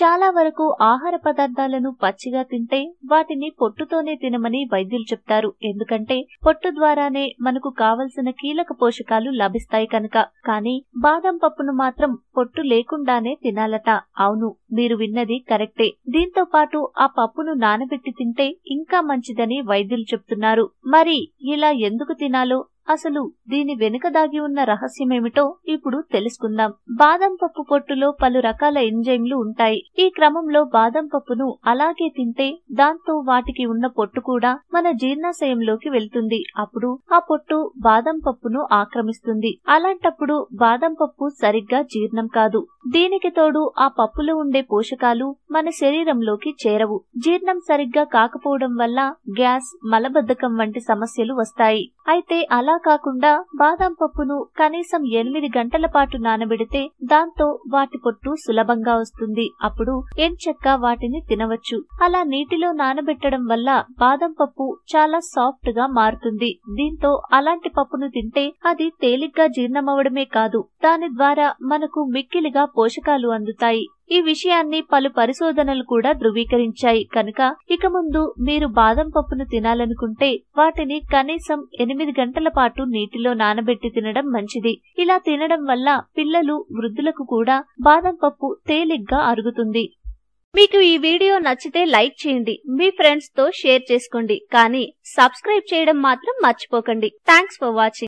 చాలా వరకు ఆహార పదార్థాలను పచ్చిగా తింటే వాటిని పొట్టుతోనే తినమని వైద్యులు చెప్తారు ఎందుకంటే పొట్టు ద్వారానే మనకు కావలసిన కీలక పోషకాలు లభిస్తాయి కనుక కానీ బాదం పప్పును మాత్రం పొట్టు లేకుండానే తినాలట అవును మీరు విన్నది కరెక్టే దీంతో పాటు ఆ పప్పును నానబెట్టి తింటే ఇంకా మంచిదని వైద్యులు చెప్తున్నారు మరి ఇలా ఎందుకు తినాలో అసలు దీని వెనుక దాగి ఉన్న రహస్యమేమిటో ఇప్పుడు తెలుసుకుందాం బాదం పప్పు పొట్టులో పలు రకాల ఎంజైమ్లు ఉంటాయి ఈ క్రమంలో బాదం పప్పును అలాగే తింటే దాంతో వాటికి ఉన్న పొట్టు కూడా మన జీర్ణాశయంలోకి వెళ్తుంది అప్పుడు ఆ పొట్టు బాదం పప్పును ఆక్రమిస్తుంది అలాంటప్పుడు బాదం పప్పు సరిగ్గా జీర్ణం కాదు దీనికి తోడు ఆ పప్పులో ఉండే పోషకాలు మన శరీరంలోకి చేరవు జీర్ణం సరిగ్గా కాకపోవడం వల్ల గ్యాస్ మలబద్ధకం వంటి సమస్యలు వస్తాయి అయితే అలా కాకుండా బాదం పప్పును కనీసం ఎనిమిది గంటల పాటు నానబెడితే దాంతో వాటి పొట్టు సులభంగా వస్తుంది అప్పుడు ఎంచక్క వాటిని తినవచ్చు అలా నీటిలో నానబెట్టడం వల్ల బాదం పప్పు చాలా సాఫ్ట్ గా మారుతుంది దీంతో అలాంటి పప్పును తింటే అది తేలిగ్గా జీర్ణమవడమే కాదు దాని ద్వారా మనకు మిక్కిలిగా పోషకాలు అందుతాయి ఈ విషయాన్ని పలు పరిశోధనలు కూడా ధృవీకరించాయి కనుక ఇక ముందు మీరు బాదం పప్పును తినాలనుకుంటే వాటిని కనీసం ఎనిమిది గంటల పాటు నీటిలో నానబెట్టి తినడం మంచిది ఇలా తినడం వల్ల పిల్లలు వృద్ధులకు కూడా బాదం పప్పు తేలిగ్గా అరుగుతుంది మీకు ఈ వీడియో నచ్చితే లైక్ చేయండి మీ ఫ్రెండ్స్ తో షేర్ చేసుకోండి కానీ సబ్స్క్రైబ్ చేయడం మాత్రం మర్చిపోకండి థ్యాంక్స్ ఫర్ వాచింగ్